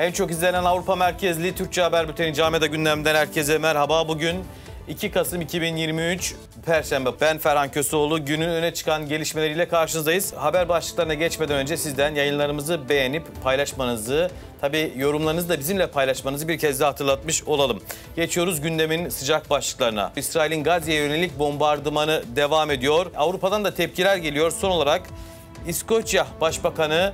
En çok izlenen Avrupa merkezli Türkçe Haber Bülteni Cami'de gündemden herkese merhaba. Bugün 2 Kasım 2023 Perşembe. Ben Ferhan Köseoğlu. Günün öne çıkan gelişmeleriyle karşınızdayız. Haber başlıklarına geçmeden önce sizden yayınlarımızı beğenip paylaşmanızı, tabii yorumlarınızı da bizimle paylaşmanızı bir kez daha hatırlatmış olalım. Geçiyoruz gündemin sıcak başlıklarına. İsrail'in Gazze'ye yönelik bombardımanı devam ediyor. Avrupa'dan da tepkiler geliyor. Son olarak İskoçya Başbakanı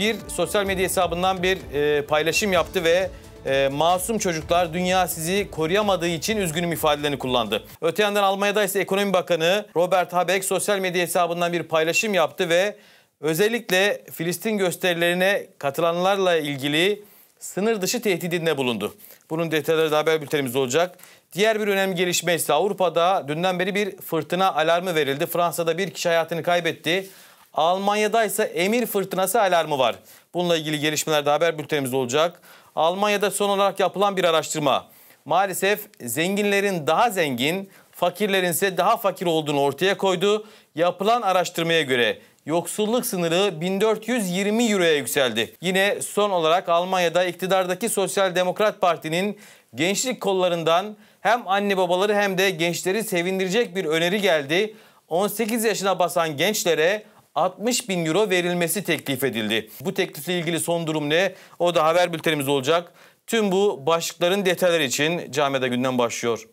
bir sosyal medya hesabından bir e, paylaşım yaptı ve e, masum çocuklar dünya sizi koruyamadığı için üzgünüm ifadelerini kullandı. Öte yandan Almanya'da ise Ekonomi Bakanı Robert Habeck sosyal medya hesabından bir paylaşım yaptı ve özellikle Filistin gösterilerine katılanlarla ilgili sınır dışı tehdidinde bulundu. Bunun detayları da haber bültenimiz olacak. Diğer bir önemli gelişme ise Avrupa'da dünden beri bir fırtına alarmı verildi. Fransa'da bir kişi hayatını kaybetti. Almanya'da ise emir fırtınası alarmı var. Bununla ilgili gelişmeler de haber bültenimizde olacak. Almanya'da son olarak yapılan bir araştırma. Maalesef zenginlerin daha zengin, fakirlerin ise daha fakir olduğunu ortaya koydu. Yapılan araştırmaya göre yoksulluk sınırı 1420 euroya yükseldi. Yine son olarak Almanya'da iktidardaki Sosyal Demokrat Parti'nin gençlik kollarından hem anne babaları hem de gençleri sevindirecek bir öneri geldi. 18 yaşına basan gençlere 60 bin euro verilmesi teklif edildi. Bu teklifle ilgili son durum ne? O da haber bültenimiz olacak. Tüm bu başlıkların detayları için camide Günden başlıyor.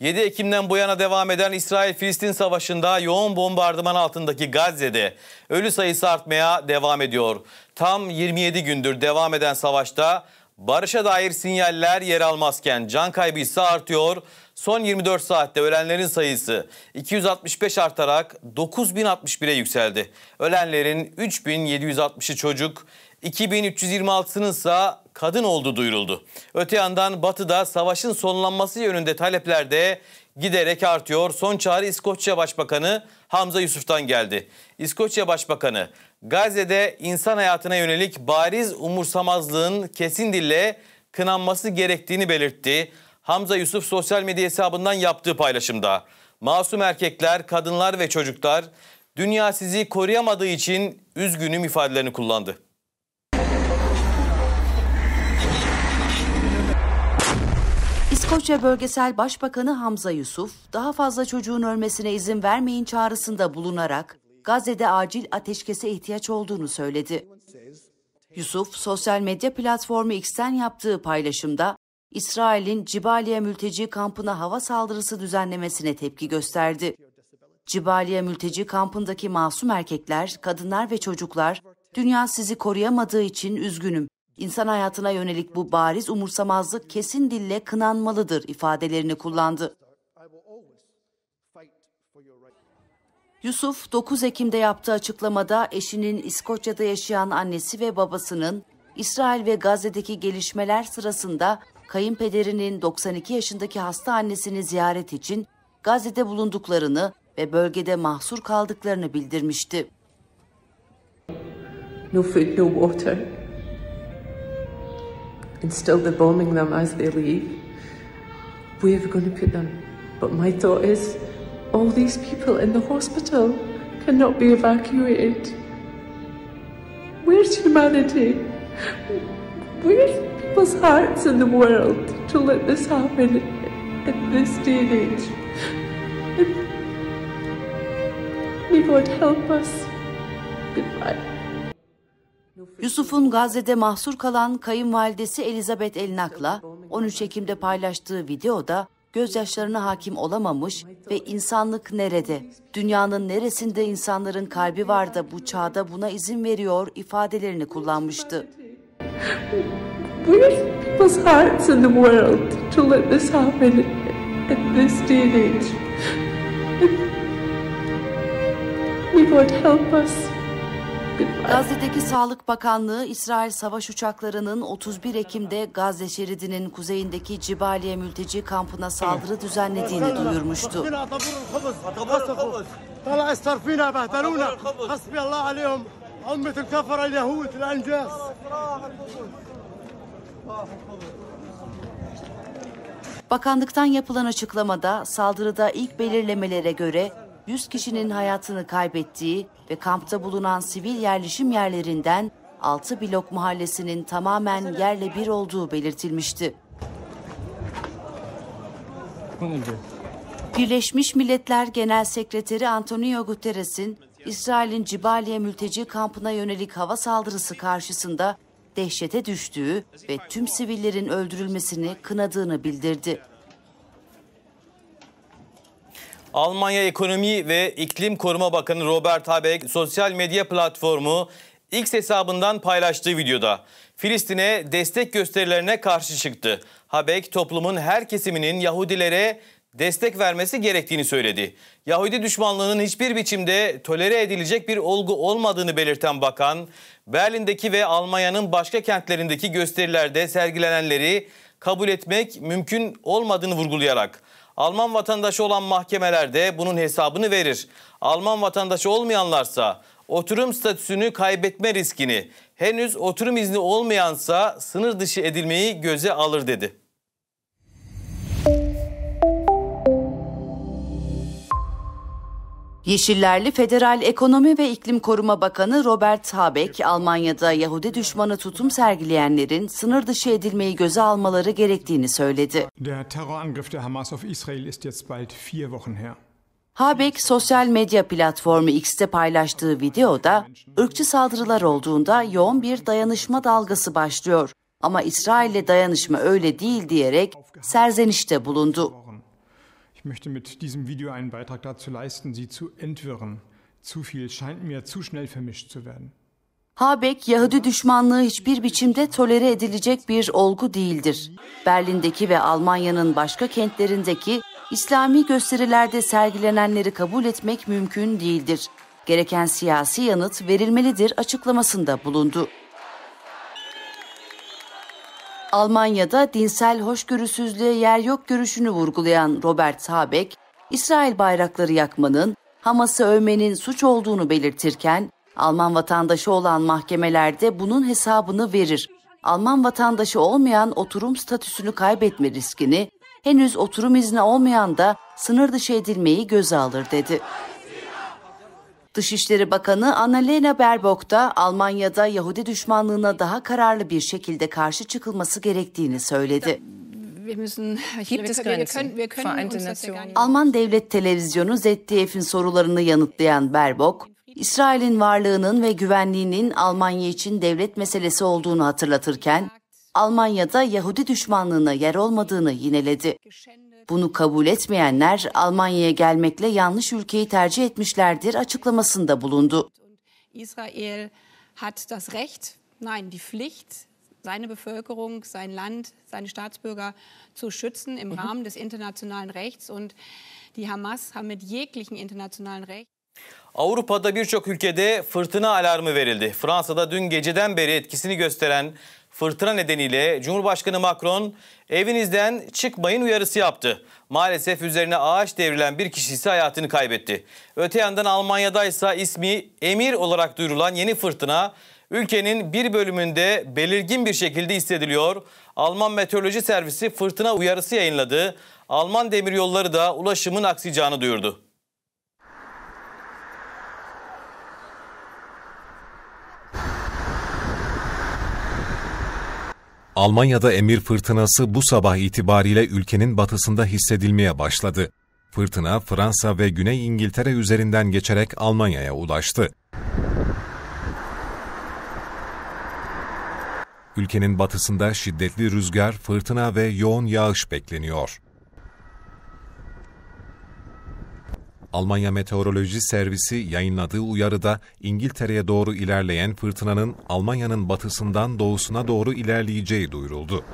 7 Ekim'den bu yana devam eden İsrail-Filistin savaşında yoğun bombardıman altındaki Gazze'de ölü sayısı artmaya devam ediyor. Tam 27 gündür devam eden savaşta barışa dair sinyaller yer almazken can kaybı ise artıyor. Son 24 saatte ölenlerin sayısı 265 artarak 9061'e yükseldi. Ölenlerin 3760'ı çocuk, 2326'sının ise kadın olduğu duyuruldu. Öte yandan Batı'da savaşın sonlanması yönünde talepler de giderek artıyor. Son çağrı İskoçya Başbakanı Hamza Yusuf'tan geldi. İskoçya Başbakanı Gazze'de insan hayatına yönelik bariz umursamazlığın kesin dille kınanması gerektiğini belirtti. Hamza Yusuf sosyal medya hesabından yaptığı paylaşımda. Masum erkekler, kadınlar ve çocuklar dünya sizi koruyamadığı için üzgünüm ifadelerini kullandı. İskoçya Bölgesel Başbakanı Hamza Yusuf, daha fazla çocuğun ölmesine izin vermeyin çağrısında bulunarak Gazze'de acil ateşkese ihtiyaç olduğunu söyledi. Yusuf, sosyal medya platformu X'ten yaptığı paylaşımda İsrail'in Cibaliye mülteci kampına hava saldırısı düzenlemesine tepki gösterdi. Cibaliye mülteci kampındaki masum erkekler, kadınlar ve çocuklar, dünya sizi koruyamadığı için üzgünüm. İnsan hayatına yönelik bu bariz umursamazlık kesin dille kınanmalıdır ifadelerini kullandı. Yusuf 9 Ekim'de yaptığı açıklamada eşinin İskoçya'da yaşayan annesi ve babasının İsrail ve Gazze'deki gelişmeler sırasında kayınpederinin 92 yaşındaki hasta annesini ziyaret için Gazze'de bulunduklarını ve bölgede mahsur kaldıklarını bildirmişti. No food, no water. and still they're bombing them as they leave. Where are we going to put them? But my thought is, all these people in the hospital cannot be evacuated. Where's humanity? Where's people's hearts in the world to let this happen in this day and age? And may God help us. Goodbye. Yusuf'un Gazze'de mahsur kalan kayınvalidesi Elizabeth Elnak'la 13 Ekim'de paylaştığı videoda gözyaşlarına hakim olamamış ve insanlık nerede? Dünyanın neresinde insanların kalbi var da bu çağda buna izin veriyor ifadelerini kullanmıştı. Where's people's hearts in the world to let this happen in this day and age? God help us. Gazze'deki Sağlık Bakanlığı İsrail savaş uçaklarının 31 Ekim'de Gazze şeridinin kuzeyindeki Cibaliye mülteci kampına saldırı düzenlediğini duyurmuştu. Bakanlıktan yapılan açıklamada saldırıda ilk belirlemelere göre 100 kişinin hayatını kaybettiği, ve kampta bulunan sivil yerleşim yerlerinden 6 blok mahallesinin tamamen yerle bir olduğu belirtilmişti. Birleşmiş Milletler Genel Sekreteri Antonio Guterres'in İsrail'in Cibaliye mülteci kampına yönelik hava saldırısı karşısında dehşete düştüğü ve tüm sivillerin öldürülmesini kınadığını bildirdi. Almanya Ekonomi ve İklim Koruma Bakanı Robert Habeck sosyal medya platformu X hesabından paylaştığı videoda Filistin'e destek gösterilerine karşı çıktı. Habeck toplumun her kesiminin Yahudilere destek vermesi gerektiğini söyledi. Yahudi düşmanlığının hiçbir biçimde tolere edilecek bir olgu olmadığını belirten bakan, Berlin'deki ve Almanya'nın başka kentlerindeki gösterilerde sergilenenleri kabul etmek mümkün olmadığını vurgulayarak Alman vatandaşı olan mahkemelerde bunun hesabını verir. Alman vatandaşı olmayanlarsa oturum statüsünü kaybetme riskini, henüz oturum izni olmayansa sınır dışı edilmeyi göze alır dedi. Yeşillerli Federal Ekonomi ve İklim Koruma Bakanı Robert Habeck, Almanya'da Yahudi düşmanı tutum sergileyenlerin sınır dışı edilmeyi göze almaları gerektiğini söyledi. Habeck sosyal medya platformu X'te paylaştığı videoda ırkçı saldırılar olduğunda yoğun bir dayanışma dalgası başlıyor. Ama İsrail'le dayanışma öyle değil diyerek serzenişte bulundu. Ich möchte mit diesem Video einen Beitrag dazu leisten, sie zu entwirren. Zu viel scheint mir zu schnell vermischt zu werden. Habeck, Yahudi düşmanlığı hiçbir biçimde tolere edilecek bir olgu değildir. Berlin'deki ve Almanya'nın başka kentlerindeki İslami gösterilerde sergilenenleri kabul etmek mümkün değildir. Gereken siyasi yanıt verilmelidir açıklamasında bulundu. Almanya'da dinsel hoşgörüsüzlüğe yer yok görüşünü vurgulayan Robert Habeck, İsrail bayrakları yakmanın, Hamas'ı övmenin suç olduğunu belirtirken, Alman vatandaşı olan mahkemelerde bunun hesabını verir. Alman vatandaşı olmayan oturum statüsünü kaybetme riskini, henüz oturum izni olmayan da sınır dışı edilmeyi göze alır dedi. Dışişleri Bakanı Annalena Baerbock da Almanya'da Yahudi düşmanlığına daha kararlı bir şekilde karşı çıkılması gerektiğini söyledi. Alman devlet televizyonu ZDF'in sorularını yanıtlayan Baerbock, İsrail'in varlığının ve güvenliğinin Almanya için devlet meselesi olduğunu hatırlatırken, Almanya'da Yahudi düşmanlığına yer olmadığını yineledi. Bunu kabul etmeyenler Almanya'ya gelmekle yanlış ülkeyi tercih etmişlerdir açıklamasında bulundu. İsrail hat das Recht, nein die Pflicht, seine Bevölkerung, sein Land, seine Staatsbürger zu schützen im mhm. Rahmen des internationalen Rechts und die Hamas haben mit jeglichen internationalen Recht Avrupa'da birçok ülkede fırtına alarmı verildi. Fransa'da dün geceden beri etkisini gösteren Fırtına nedeniyle Cumhurbaşkanı Macron evinizden çıkmayın uyarısı yaptı. Maalesef üzerine ağaç devrilen bir kişi ise hayatını kaybetti. Öte yandan Almanya'da ise ismi Emir olarak duyurulan yeni fırtına ülkenin bir bölümünde belirgin bir şekilde hissediliyor. Alman Meteoroloji Servisi fırtına uyarısı yayınladı. Alman demiryolları da ulaşımın aksayacağını duyurdu. Almanya'da emir fırtınası bu sabah itibariyle ülkenin batısında hissedilmeye başladı. Fırtına Fransa ve Güney İngiltere üzerinden geçerek Almanya'ya ulaştı. Ülkenin batısında şiddetli rüzgar, fırtına ve yoğun yağış bekleniyor. Almanya Meteoroloji Servisi yayınladığı uyarıda İngiltere'ye doğru ilerleyen fırtınanın Almanya'nın batısından doğusuna doğru ilerleyeceği duyuruldu.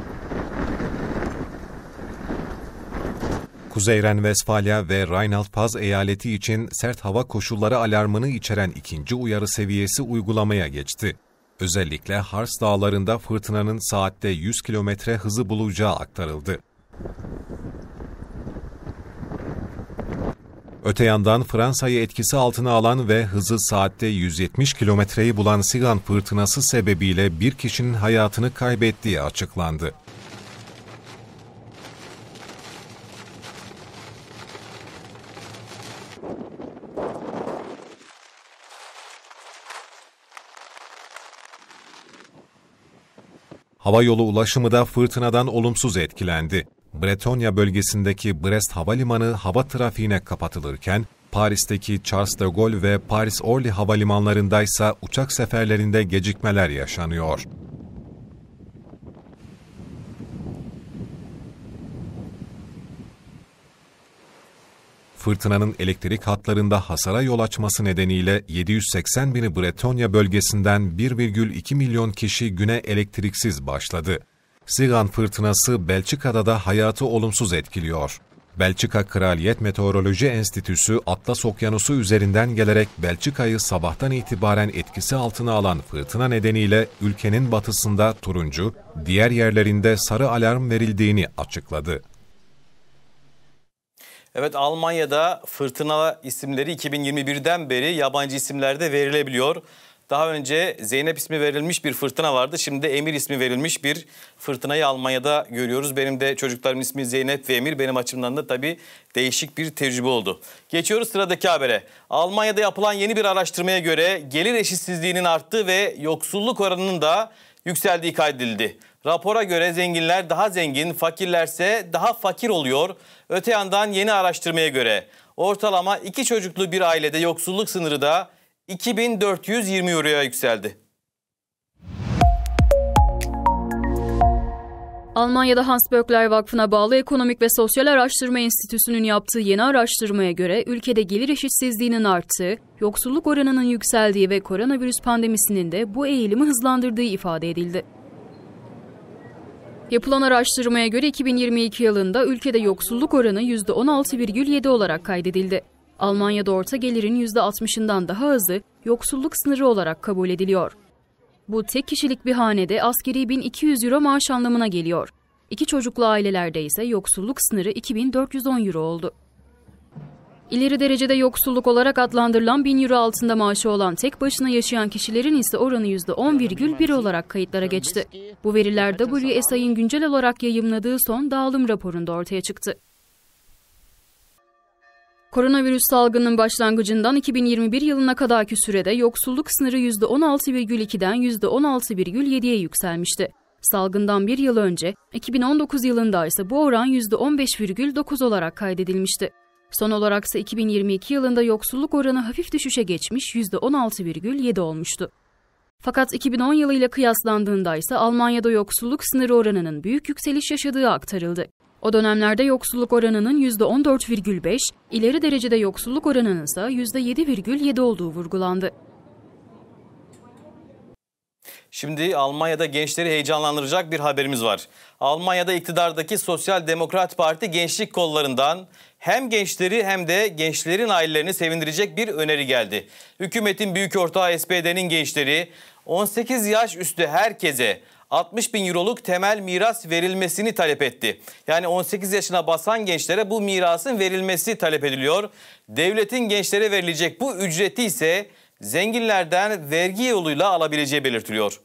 Kuzeyren Vesfalya ve Rheinland-Paz eyaleti için sert hava koşulları alarmını içeren ikinci uyarı seviyesi uygulamaya geçti. Özellikle Hars dağlarında fırtınanın saatte 100 kilometre hızı bulacağı aktarıldı. Öte yandan Fransa'yı etkisi altına alan ve hızı saatte 170 kilometreyi bulan Sigan fırtınası sebebiyle bir kişinin hayatını kaybettiği açıklandı. Hava yolu ulaşımı da fırtınadan olumsuz etkilendi. Bretonya bölgesindeki Brest Havalimanı hava trafiğine kapatılırken, Paris'teki Charles de Gaulle ve Paris Orly havalimanlarında ise uçak seferlerinde gecikmeler yaşanıyor. Fırtınanın elektrik hatlarında hasara yol açması nedeniyle 780 bini Bretonya bölgesinden 1,2 milyon kişi güne elektriksiz başladı. Sigan fırtınası Belçika'da da hayatı olumsuz etkiliyor. Belçika Kraliyet Meteoroloji Enstitüsü Atlas Okyanusu üzerinden gelerek Belçika'yı sabahtan itibaren etkisi altına alan fırtına nedeniyle ülkenin batısında turuncu, diğer yerlerinde sarı alarm verildiğini açıkladı. Evet Almanya'da fırtına isimleri 2021'den beri yabancı isimlerde verilebiliyor. Daha önce Zeynep ismi verilmiş bir fırtına vardı. Şimdi de Emir ismi verilmiş bir fırtınayı Almanya'da görüyoruz. Benim de çocuklarımın ismi Zeynep ve Emir. Benim açımdan da tabii değişik bir tecrübe oldu. Geçiyoruz sıradaki habere. Almanya'da yapılan yeni bir araştırmaya göre gelir eşitsizliğinin arttığı ve yoksulluk oranının da yükseldiği kaydedildi. Rapora göre zenginler daha zengin, fakirlerse daha fakir oluyor. Öte yandan yeni araştırmaya göre ortalama iki çocuklu bir ailede yoksulluk sınırı da 2420 euroya yükseldi. Almanya'da Hans Böckler Vakfı'na bağlı Ekonomik ve Sosyal Araştırma Enstitüsü'nün yaptığı yeni araştırmaya göre ülkede gelir eşitsizliğinin arttığı, yoksulluk oranının yükseldiği ve koronavirüs pandemisinin de bu eğilimi hızlandırdığı ifade edildi. Yapılan araştırmaya göre 2022 yılında ülkede yoksulluk oranı %16,7 olarak kaydedildi. Almanya'da orta gelirin %60'ından daha azı yoksulluk sınırı olarak kabul ediliyor. Bu tek kişilik bir hanede askeri 1200 euro maaş anlamına geliyor. İki çocuklu ailelerde ise yoksulluk sınırı 2410 euro oldu. İleri derecede yoksulluk olarak adlandırılan 1000 euro altında maaşı olan tek başına yaşayan kişilerin ise oranı %10,1 olarak kayıtlara geçti. Bu veriler WSI'nin güncel olarak yayımladığı son dağılım raporunda ortaya çıktı. Koronavirüs salgının başlangıcından 2021 yılına kadarki sürede yoksulluk sınırı %16,2'den %16,7'ye yükselmişti. Salgından bir yıl önce 2019 yılında ise bu oran %15,9 olarak kaydedilmişti. Son olarak ise 2022 yılında yoksulluk oranı hafif düşüşe geçmiş %16,7 olmuştu. Fakat 2010 yılıyla kıyaslandığında ise Almanya'da yoksulluk sınırı oranının büyük yükseliş yaşadığı aktarıldı. O dönemlerde yoksulluk oranının %14,5, ileri derecede yoksulluk oranının ise %7,7 olduğu vurgulandı. Şimdi Almanya'da gençleri heyecanlandıracak bir haberimiz var. Almanya'da iktidardaki Sosyal Demokrat Parti gençlik kollarından hem gençleri hem de gençlerin ailelerini sevindirecek bir öneri geldi. Hükümetin büyük ortağı SPD'nin gençleri 18 yaş üstü herkese 60 bin euroluk temel miras verilmesini talep etti. Yani 18 yaşına basan gençlere bu mirasın verilmesi talep ediliyor. Devletin gençlere verilecek bu ücreti ise zenginlerden vergi yoluyla alabileceği belirtiliyor.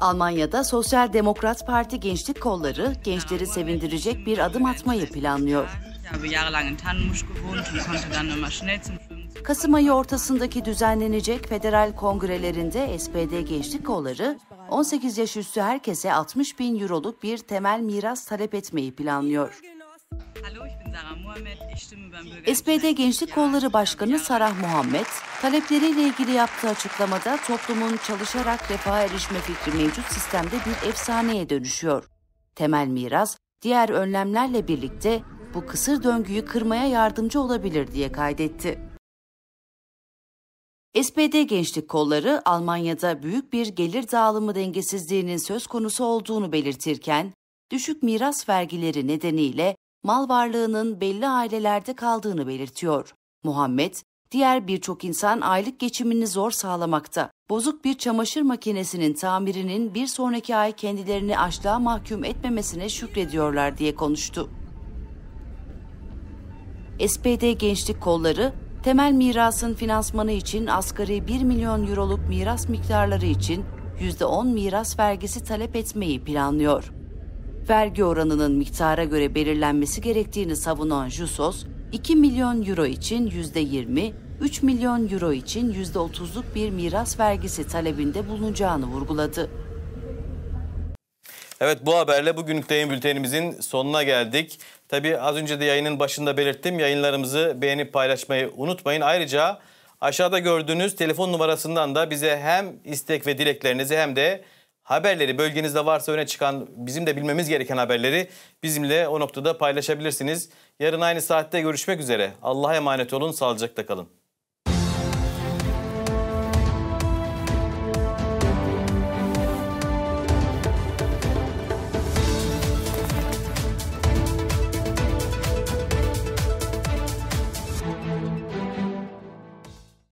Almanya'da Sosyal Demokrat Parti gençlik kolları gençleri sevindirecek bir adım atmayı planlıyor. Kasım ayı ortasındaki düzenlenecek federal kongrelerinde SPD Gençlik Kolları 18 yaş üstü herkese 60 bin euroluk bir temel miras talep etmeyi planlıyor. SPD Gençlik Kolları Başkanı Sarah Muhammed, talepleriyle ilgili yaptığı açıklamada toplumun çalışarak refaha erişme fikri mevcut sistemde bir efsaneye dönüşüyor. Temel miras, diğer önlemlerle birlikte bu kısır döngüyü kırmaya yardımcı olabilir diye kaydetti. SPD Gençlik Kolları Almanya'da büyük bir gelir dağılımı dengesizliğinin söz konusu olduğunu belirtirken, düşük miras vergileri nedeniyle mal varlığının belli ailelerde kaldığını belirtiyor. Muhammed, diğer birçok insan aylık geçimini zor sağlamakta. Bozuk bir çamaşır makinesinin tamirinin bir sonraki ay kendilerini açlığa mahkum etmemesine şükrediyorlar diye konuştu. SPD Gençlik Kolları temel mirasın finansmanı için asgari 1 milyon euroluk miras miktarları için %10 miras vergisi talep etmeyi planlıyor. Vergi oranının miktara göre belirlenmesi gerektiğini savunan Jusos, 2 milyon euro için %20, 3 milyon euro için %30'luk bir miras vergisi talebinde bulunacağını vurguladı. Evet bu haberle bugünlük yayın bültenimizin sonuna geldik. Tabi az önce de yayının başında belirttim. Yayınlarımızı beğenip paylaşmayı unutmayın. Ayrıca aşağıda gördüğünüz telefon numarasından da bize hem istek ve dileklerinizi hem de haberleri bölgenizde varsa öne çıkan bizim de bilmemiz gereken haberleri bizimle o noktada paylaşabilirsiniz. Yarın aynı saatte görüşmek üzere. Allah'a emanet olun, sağlıcakla kalın.